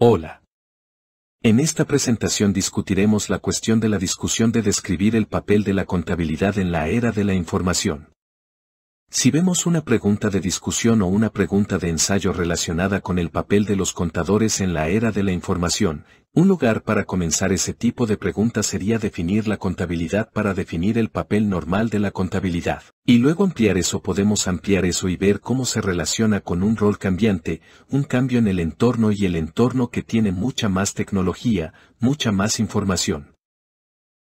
Hola. En esta presentación discutiremos la cuestión de la discusión de describir el papel de la contabilidad en la era de la información. Si vemos una pregunta de discusión o una pregunta de ensayo relacionada con el papel de los contadores en la era de la información, un lugar para comenzar ese tipo de pregunta sería definir la contabilidad para definir el papel normal de la contabilidad. Y luego ampliar eso podemos ampliar eso y ver cómo se relaciona con un rol cambiante, un cambio en el entorno y el entorno que tiene mucha más tecnología, mucha más información.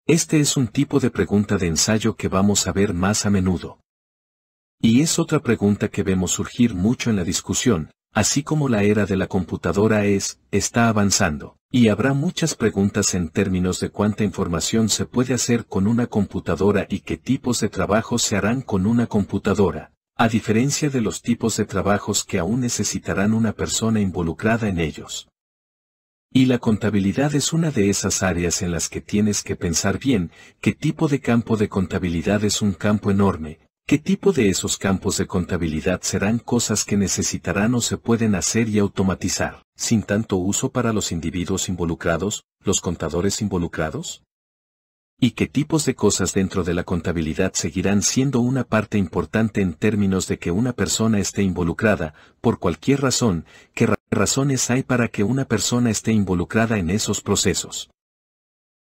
Este es un tipo de pregunta de ensayo que vamos a ver más a menudo. Y es otra pregunta que vemos surgir mucho en la discusión, así como la era de la computadora es, está avanzando, y habrá muchas preguntas en términos de cuánta información se puede hacer con una computadora y qué tipos de trabajos se harán con una computadora, a diferencia de los tipos de trabajos que aún necesitarán una persona involucrada en ellos. Y la contabilidad es una de esas áreas en las que tienes que pensar bien qué tipo de campo de contabilidad es un campo enorme, ¿Qué tipo de esos campos de contabilidad serán cosas que necesitarán o se pueden hacer y automatizar, sin tanto uso para los individuos involucrados, los contadores involucrados? ¿Y qué tipos de cosas dentro de la contabilidad seguirán siendo una parte importante en términos de que una persona esté involucrada, por cualquier razón, qué razones hay para que una persona esté involucrada en esos procesos?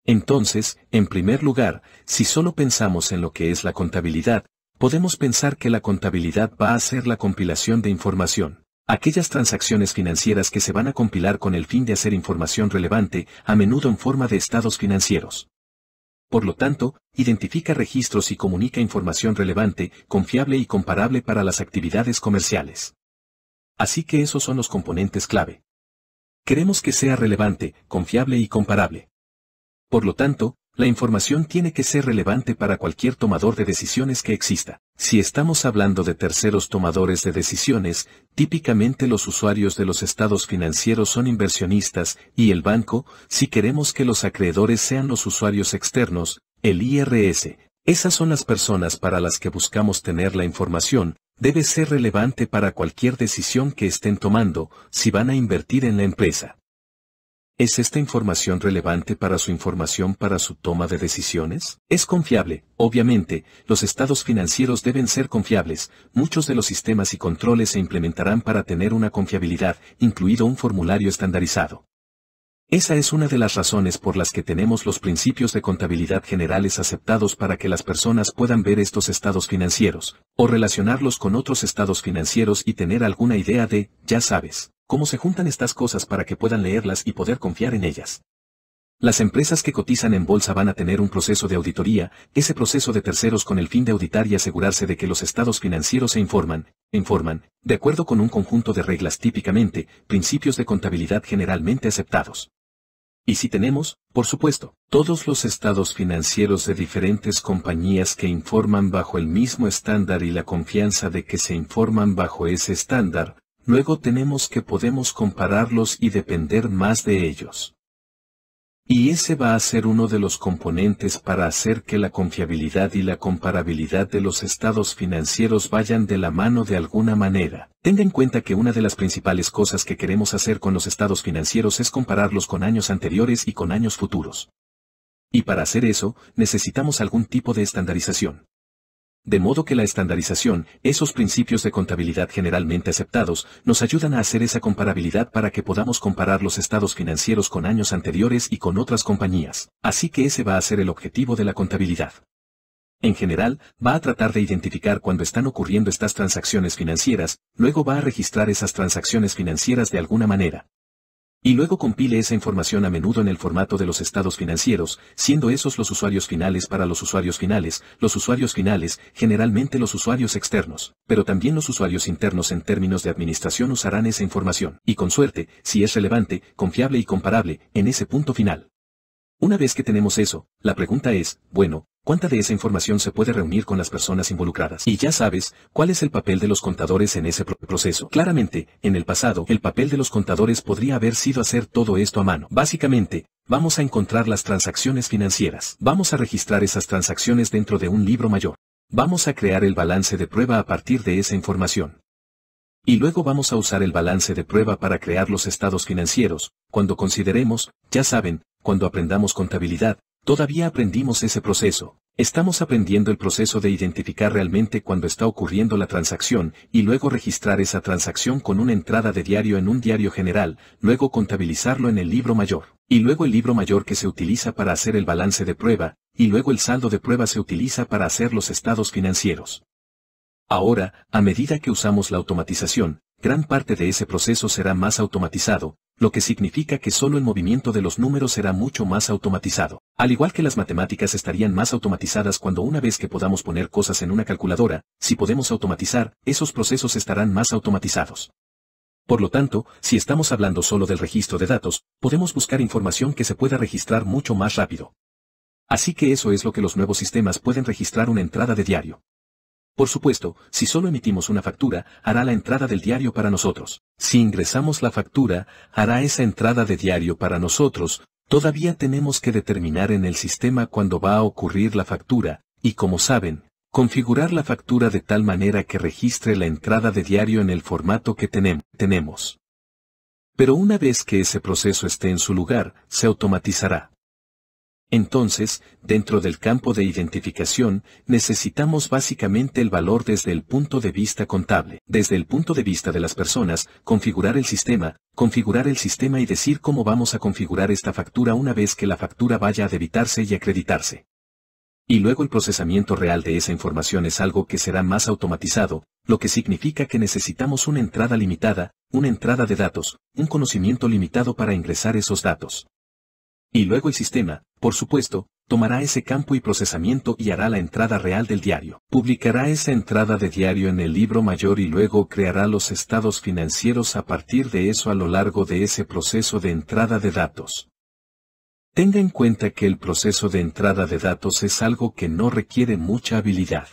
Entonces, en primer lugar, si solo pensamos en lo que es la contabilidad, podemos pensar que la contabilidad va a ser la compilación de información. Aquellas transacciones financieras que se van a compilar con el fin de hacer información relevante, a menudo en forma de estados financieros. Por lo tanto, identifica registros y comunica información relevante, confiable y comparable para las actividades comerciales. Así que esos son los componentes clave. Queremos que sea relevante, confiable y comparable. Por lo tanto, la información tiene que ser relevante para cualquier tomador de decisiones que exista. Si estamos hablando de terceros tomadores de decisiones, típicamente los usuarios de los estados financieros son inversionistas, y el banco, si queremos que los acreedores sean los usuarios externos, el IRS, esas son las personas para las que buscamos tener la información, debe ser relevante para cualquier decisión que estén tomando, si van a invertir en la empresa. ¿Es esta información relevante para su información para su toma de decisiones? Es confiable, obviamente, los estados financieros deben ser confiables, muchos de los sistemas y controles se implementarán para tener una confiabilidad, incluido un formulario estandarizado. Esa es una de las razones por las que tenemos los principios de contabilidad generales aceptados para que las personas puedan ver estos estados financieros, o relacionarlos con otros estados financieros y tener alguna idea de, ya sabes, cómo se juntan estas cosas para que puedan leerlas y poder confiar en ellas. Las empresas que cotizan en bolsa van a tener un proceso de auditoría, ese proceso de terceros con el fin de auditar y asegurarse de que los estados financieros se informan, informan, de acuerdo con un conjunto de reglas típicamente, principios de contabilidad generalmente aceptados. Y si tenemos, por supuesto, todos los estados financieros de diferentes compañías que informan bajo el mismo estándar y la confianza de que se informan bajo ese estándar, luego tenemos que podemos compararlos y depender más de ellos. Y ese va a ser uno de los componentes para hacer que la confiabilidad y la comparabilidad de los estados financieros vayan de la mano de alguna manera. Tenga en cuenta que una de las principales cosas que queremos hacer con los estados financieros es compararlos con años anteriores y con años futuros. Y para hacer eso, necesitamos algún tipo de estandarización de modo que la estandarización, esos principios de contabilidad generalmente aceptados, nos ayudan a hacer esa comparabilidad para que podamos comparar los estados financieros con años anteriores y con otras compañías. Así que ese va a ser el objetivo de la contabilidad. En general, va a tratar de identificar cuando están ocurriendo estas transacciones financieras, luego va a registrar esas transacciones financieras de alguna manera y luego compile esa información a menudo en el formato de los estados financieros, siendo esos los usuarios finales para los usuarios finales, los usuarios finales, generalmente los usuarios externos, pero también los usuarios internos en términos de administración usarán esa información, y con suerte, si es relevante, confiable y comparable, en ese punto final. Una vez que tenemos eso, la pregunta es, bueno, ¿cuánta de esa información se puede reunir con las personas involucradas? Y ya sabes, ¿cuál es el papel de los contadores en ese proceso? Claramente, en el pasado, el papel de los contadores podría haber sido hacer todo esto a mano. Básicamente, vamos a encontrar las transacciones financieras. Vamos a registrar esas transacciones dentro de un libro mayor. Vamos a crear el balance de prueba a partir de esa información. Y luego vamos a usar el balance de prueba para crear los estados financieros, cuando consideremos, ya saben, cuando aprendamos contabilidad, todavía aprendimos ese proceso. Estamos aprendiendo el proceso de identificar realmente cuando está ocurriendo la transacción y luego registrar esa transacción con una entrada de diario en un diario general, luego contabilizarlo en el libro mayor, y luego el libro mayor que se utiliza para hacer el balance de prueba, y luego el saldo de prueba se utiliza para hacer los estados financieros. Ahora, a medida que usamos la automatización, gran parte de ese proceso será más automatizado, lo que significa que solo el movimiento de los números será mucho más automatizado. Al igual que las matemáticas estarían más automatizadas cuando una vez que podamos poner cosas en una calculadora, si podemos automatizar, esos procesos estarán más automatizados. Por lo tanto, si estamos hablando solo del registro de datos, podemos buscar información que se pueda registrar mucho más rápido. Así que eso es lo que los nuevos sistemas pueden registrar una entrada de diario. Por supuesto, si solo emitimos una factura, hará la entrada del diario para nosotros. Si ingresamos la factura, hará esa entrada de diario para nosotros. Todavía tenemos que determinar en el sistema cuándo va a ocurrir la factura, y como saben, configurar la factura de tal manera que registre la entrada de diario en el formato que tenemos. Pero una vez que ese proceso esté en su lugar, se automatizará. Entonces, dentro del campo de identificación, necesitamos básicamente el valor desde el punto de vista contable. Desde el punto de vista de las personas, configurar el sistema, configurar el sistema y decir cómo vamos a configurar esta factura una vez que la factura vaya a debitarse y acreditarse. Y luego el procesamiento real de esa información es algo que será más automatizado, lo que significa que necesitamos una entrada limitada, una entrada de datos, un conocimiento limitado para ingresar esos datos. Y luego el sistema, por supuesto, tomará ese campo y procesamiento y hará la entrada real del diario. Publicará esa entrada de diario en el libro mayor y luego creará los estados financieros a partir de eso a lo largo de ese proceso de entrada de datos. Tenga en cuenta que el proceso de entrada de datos es algo que no requiere mucha habilidad.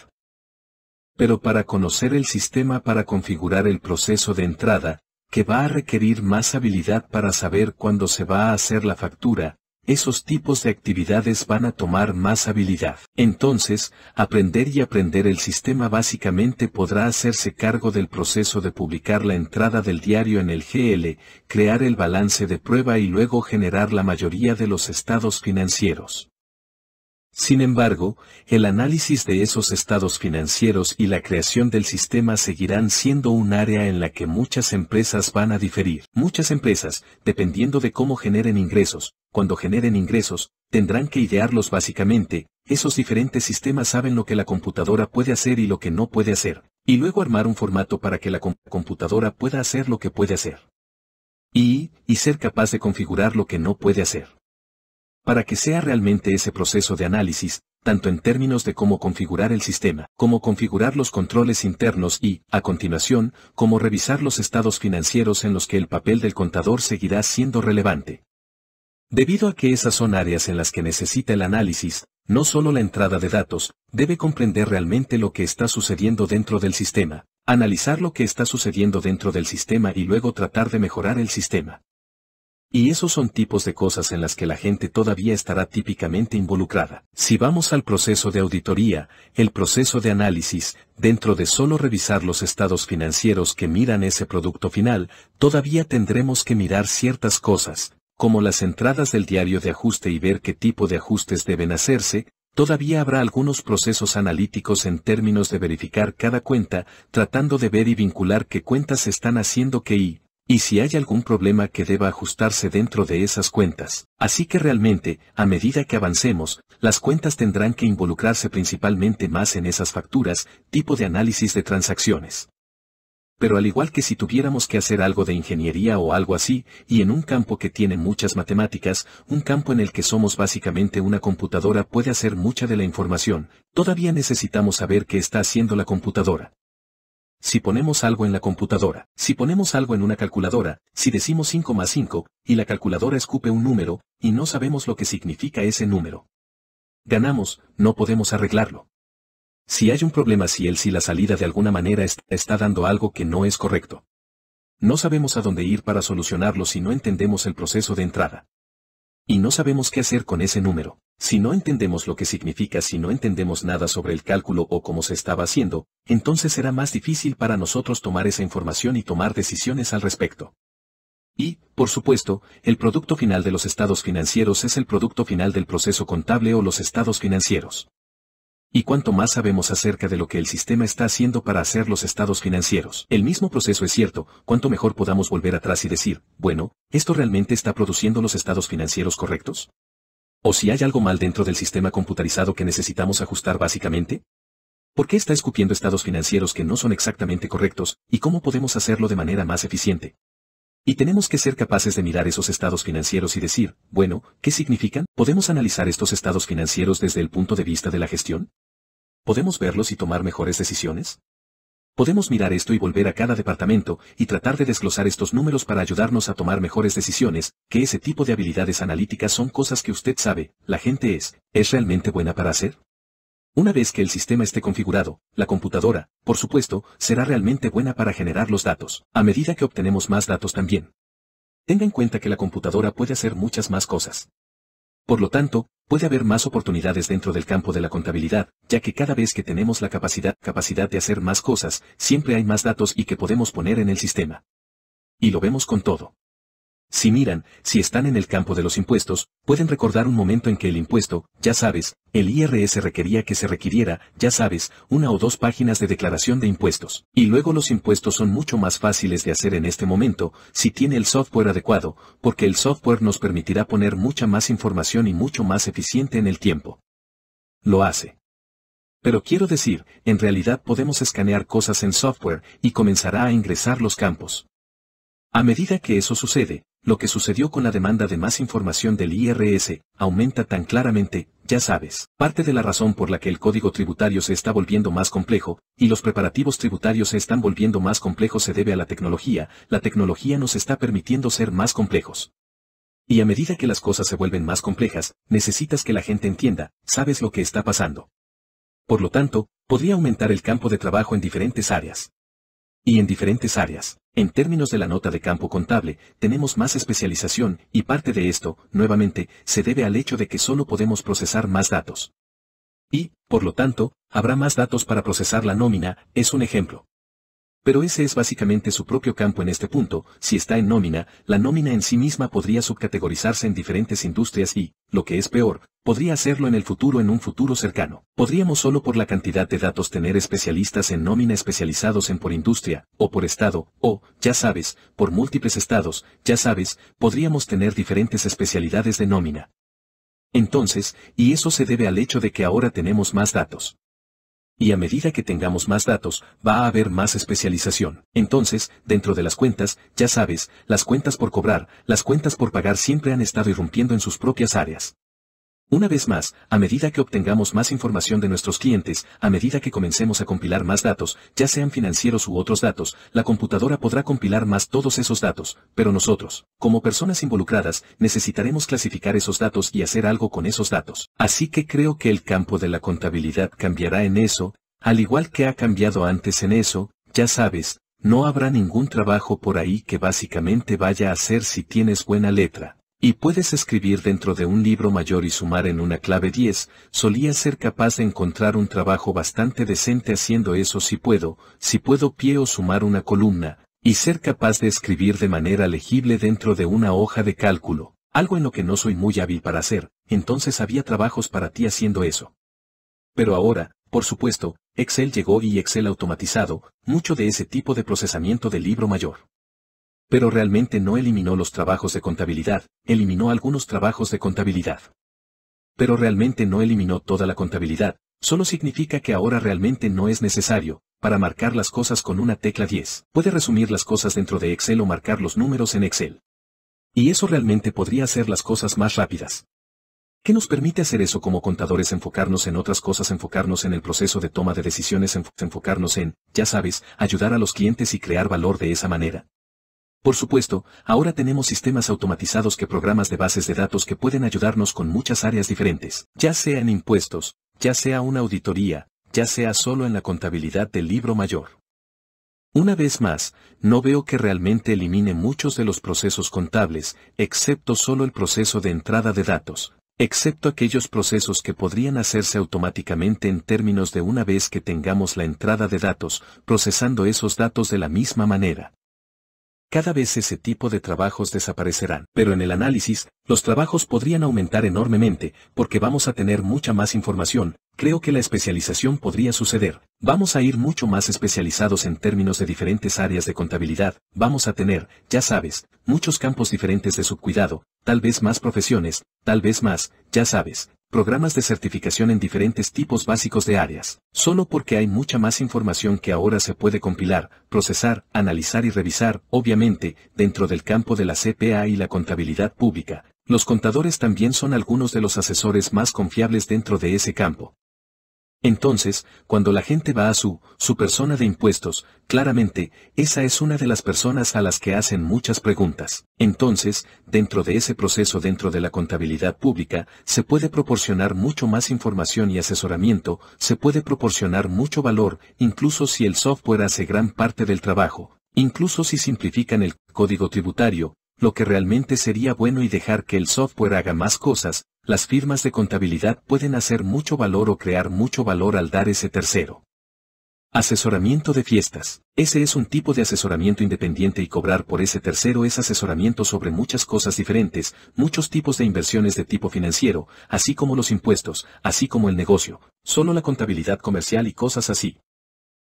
Pero para conocer el sistema para configurar el proceso de entrada, que va a requerir más habilidad para saber cuándo se va a hacer la factura, esos tipos de actividades van a tomar más habilidad. Entonces, aprender y aprender el sistema básicamente podrá hacerse cargo del proceso de publicar la entrada del diario en el GL, crear el balance de prueba y luego generar la mayoría de los estados financieros. Sin embargo, el análisis de esos estados financieros y la creación del sistema seguirán siendo un área en la que muchas empresas van a diferir. Muchas empresas, dependiendo de cómo generen ingresos, cuando generen ingresos, tendrán que idearlos básicamente, esos diferentes sistemas saben lo que la computadora puede hacer y lo que no puede hacer, y luego armar un formato para que la computadora pueda hacer lo que puede hacer. Y, y ser capaz de configurar lo que no puede hacer. Para que sea realmente ese proceso de análisis, tanto en términos de cómo configurar el sistema, cómo configurar los controles internos y, a continuación, cómo revisar los estados financieros en los que el papel del contador seguirá siendo relevante. Debido a que esas son áreas en las que necesita el análisis, no solo la entrada de datos, debe comprender realmente lo que está sucediendo dentro del sistema, analizar lo que está sucediendo dentro del sistema y luego tratar de mejorar el sistema. Y esos son tipos de cosas en las que la gente todavía estará típicamente involucrada. Si vamos al proceso de auditoría, el proceso de análisis, dentro de solo revisar los estados financieros que miran ese producto final, todavía tendremos que mirar ciertas cosas, como las entradas del diario de ajuste y ver qué tipo de ajustes deben hacerse, todavía habrá algunos procesos analíticos en términos de verificar cada cuenta, tratando de ver y vincular qué cuentas están haciendo qué y, y si hay algún problema que deba ajustarse dentro de esas cuentas. Así que realmente, a medida que avancemos, las cuentas tendrán que involucrarse principalmente más en esas facturas, tipo de análisis de transacciones. Pero al igual que si tuviéramos que hacer algo de ingeniería o algo así, y en un campo que tiene muchas matemáticas, un campo en el que somos básicamente una computadora puede hacer mucha de la información, todavía necesitamos saber qué está haciendo la computadora si ponemos algo en la computadora, si ponemos algo en una calculadora, si decimos 5 más 5, y la calculadora escupe un número, y no sabemos lo que significa ese número. Ganamos, no podemos arreglarlo. Si hay un problema si él si la salida de alguna manera está, está dando algo que no es correcto. No sabemos a dónde ir para solucionarlo si no entendemos el proceso de entrada. Y no sabemos qué hacer con ese número. Si no entendemos lo que significa, si no entendemos nada sobre el cálculo o cómo se estaba haciendo, entonces será más difícil para nosotros tomar esa información y tomar decisiones al respecto. Y, por supuesto, el producto final de los estados financieros es el producto final del proceso contable o los estados financieros y cuanto más sabemos acerca de lo que el sistema está haciendo para hacer los estados financieros. El mismo proceso es cierto, cuanto mejor podamos volver atrás y decir, bueno, ¿esto realmente está produciendo los estados financieros correctos? ¿O si hay algo mal dentro del sistema computarizado que necesitamos ajustar básicamente? ¿Por qué está escupiendo estados financieros que no son exactamente correctos, y cómo podemos hacerlo de manera más eficiente? Y tenemos que ser capaces de mirar esos estados financieros y decir, bueno, ¿qué significan? ¿Podemos analizar estos estados financieros desde el punto de vista de la gestión? ¿Podemos verlos y tomar mejores decisiones? Podemos mirar esto y volver a cada departamento y tratar de desglosar estos números para ayudarnos a tomar mejores decisiones, que ese tipo de habilidades analíticas son cosas que usted sabe, la gente es, ¿es realmente buena para hacer? Una vez que el sistema esté configurado, la computadora, por supuesto, será realmente buena para generar los datos, a medida que obtenemos más datos también. Tenga en cuenta que la computadora puede hacer muchas más cosas. Por lo tanto, puede haber más oportunidades dentro del campo de la contabilidad, ya que cada vez que tenemos la capacidad, capacidad de hacer más cosas, siempre hay más datos y que podemos poner en el sistema. Y lo vemos con todo. Si miran, si están en el campo de los impuestos, pueden recordar un momento en que el impuesto, ya sabes, el IRS requería que se requiriera, ya sabes, una o dos páginas de declaración de impuestos. Y luego los impuestos son mucho más fáciles de hacer en este momento, si tiene el software adecuado, porque el software nos permitirá poner mucha más información y mucho más eficiente en el tiempo. Lo hace. Pero quiero decir, en realidad podemos escanear cosas en software y comenzará a ingresar los campos. A medida que eso sucede, lo que sucedió con la demanda de más información del IRS aumenta tan claramente, ya sabes, parte de la razón por la que el código tributario se está volviendo más complejo, y los preparativos tributarios se están volviendo más complejos se debe a la tecnología, la tecnología nos está permitiendo ser más complejos. Y a medida que las cosas se vuelven más complejas, necesitas que la gente entienda, sabes lo que está pasando. Por lo tanto, podría aumentar el campo de trabajo en diferentes áreas y en diferentes áreas. En términos de la nota de campo contable, tenemos más especialización y parte de esto, nuevamente, se debe al hecho de que solo podemos procesar más datos. Y, por lo tanto, habrá más datos para procesar la nómina, es un ejemplo. Pero ese es básicamente su propio campo en este punto, si está en nómina, la nómina en sí misma podría subcategorizarse en diferentes industrias y, lo que es peor, podría hacerlo en el futuro en un futuro cercano. Podríamos solo por la cantidad de datos tener especialistas en nómina especializados en por industria, o por estado, o, ya sabes, por múltiples estados, ya sabes, podríamos tener diferentes especialidades de nómina. Entonces, y eso se debe al hecho de que ahora tenemos más datos y a medida que tengamos más datos, va a haber más especialización. Entonces, dentro de las cuentas, ya sabes, las cuentas por cobrar, las cuentas por pagar siempre han estado irrumpiendo en sus propias áreas. Una vez más, a medida que obtengamos más información de nuestros clientes, a medida que comencemos a compilar más datos, ya sean financieros u otros datos, la computadora podrá compilar más todos esos datos, pero nosotros, como personas involucradas, necesitaremos clasificar esos datos y hacer algo con esos datos. Así que creo que el campo de la contabilidad cambiará en eso, al igual que ha cambiado antes en eso, ya sabes, no habrá ningún trabajo por ahí que básicamente vaya a hacer si tienes buena letra y puedes escribir dentro de un libro mayor y sumar en una clave 10, solía ser capaz de encontrar un trabajo bastante decente haciendo eso si puedo, si puedo pie o sumar una columna, y ser capaz de escribir de manera legible dentro de una hoja de cálculo, algo en lo que no soy muy hábil para hacer, entonces había trabajos para ti haciendo eso. Pero ahora, por supuesto, Excel llegó y Excel automatizado, mucho de ese tipo de procesamiento de libro mayor pero realmente no eliminó los trabajos de contabilidad, eliminó algunos trabajos de contabilidad. Pero realmente no eliminó toda la contabilidad, solo significa que ahora realmente no es necesario, para marcar las cosas con una tecla 10. Puede resumir las cosas dentro de Excel o marcar los números en Excel. Y eso realmente podría hacer las cosas más rápidas. ¿Qué nos permite hacer eso como contadores? Enfocarnos en otras cosas, enfocarnos en el proceso de toma de decisiones, enfocarnos en, ya sabes, ayudar a los clientes y crear valor de esa manera. Por supuesto, ahora tenemos sistemas automatizados que programas de bases de datos que pueden ayudarnos con muchas áreas diferentes, ya sea en impuestos, ya sea una auditoría, ya sea solo en la contabilidad del libro mayor. Una vez más, no veo que realmente elimine muchos de los procesos contables, excepto solo el proceso de entrada de datos, excepto aquellos procesos que podrían hacerse automáticamente en términos de una vez que tengamos la entrada de datos, procesando esos datos de la misma manera cada vez ese tipo de trabajos desaparecerán. Pero en el análisis, los trabajos podrían aumentar enormemente, porque vamos a tener mucha más información, creo que la especialización podría suceder. Vamos a ir mucho más especializados en términos de diferentes áreas de contabilidad, vamos a tener, ya sabes, muchos campos diferentes de subcuidado, tal vez más profesiones, tal vez más, ya sabes, programas de certificación en diferentes tipos básicos de áreas, solo porque hay mucha más información que ahora se puede compilar, procesar, analizar y revisar, obviamente, dentro del campo de la CPA y la contabilidad pública. Los contadores también son algunos de los asesores más confiables dentro de ese campo, entonces, cuando la gente va a su, su persona de impuestos, claramente, esa es una de las personas a las que hacen muchas preguntas. Entonces, dentro de ese proceso dentro de la contabilidad pública, se puede proporcionar mucho más información y asesoramiento, se puede proporcionar mucho valor, incluso si el software hace gran parte del trabajo, incluso si simplifican el código tributario, lo que realmente sería bueno y dejar que el software haga más cosas, las firmas de contabilidad pueden hacer mucho valor o crear mucho valor al dar ese tercero. Asesoramiento de fiestas. Ese es un tipo de asesoramiento independiente y cobrar por ese tercero es asesoramiento sobre muchas cosas diferentes, muchos tipos de inversiones de tipo financiero, así como los impuestos, así como el negocio, solo la contabilidad comercial y cosas así.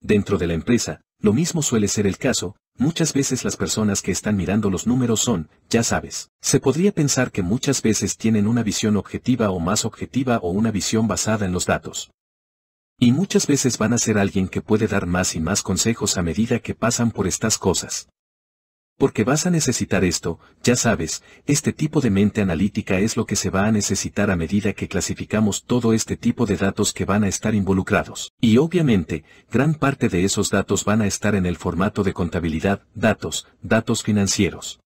Dentro de la empresa, lo mismo suele ser el caso, Muchas veces las personas que están mirando los números son, ya sabes, se podría pensar que muchas veces tienen una visión objetiva o más objetiva o una visión basada en los datos. Y muchas veces van a ser alguien que puede dar más y más consejos a medida que pasan por estas cosas porque vas a necesitar esto, ya sabes, este tipo de mente analítica es lo que se va a necesitar a medida que clasificamos todo este tipo de datos que van a estar involucrados. Y obviamente, gran parte de esos datos van a estar en el formato de contabilidad, datos, datos financieros.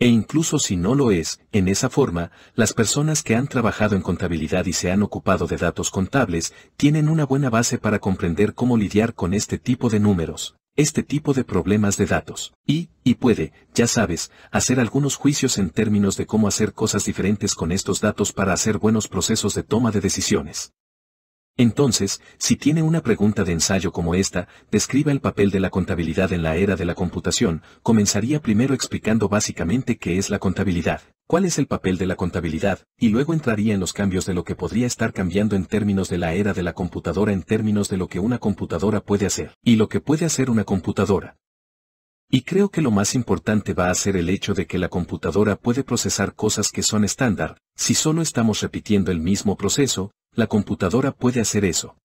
E incluso si no lo es, en esa forma, las personas que han trabajado en contabilidad y se han ocupado de datos contables, tienen una buena base para comprender cómo lidiar con este tipo de números este tipo de problemas de datos. Y, y puede, ya sabes, hacer algunos juicios en términos de cómo hacer cosas diferentes con estos datos para hacer buenos procesos de toma de decisiones. Entonces, si tiene una pregunta de ensayo como esta, describa el papel de la contabilidad en la era de la computación, comenzaría primero explicando básicamente qué es la contabilidad cuál es el papel de la contabilidad, y luego entraría en los cambios de lo que podría estar cambiando en términos de la era de la computadora en términos de lo que una computadora puede hacer, y lo que puede hacer una computadora. Y creo que lo más importante va a ser el hecho de que la computadora puede procesar cosas que son estándar, si solo estamos repitiendo el mismo proceso, la computadora puede hacer eso.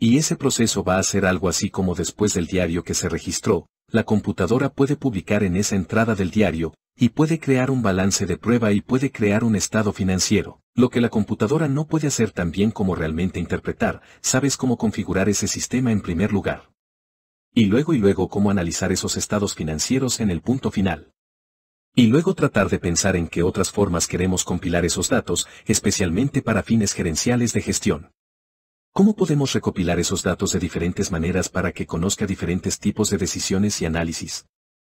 Y ese proceso va a ser algo así como después del diario que se registró, la computadora puede publicar en esa entrada del diario, y puede crear un balance de prueba y puede crear un estado financiero. Lo que la computadora no puede hacer tan bien como realmente interpretar, sabes cómo configurar ese sistema en primer lugar. Y luego y luego cómo analizar esos estados financieros en el punto final. Y luego tratar de pensar en qué otras formas queremos compilar esos datos, especialmente para fines gerenciales de gestión. ¿Cómo podemos recopilar esos datos de diferentes maneras para que conozca diferentes tipos de decisiones y análisis?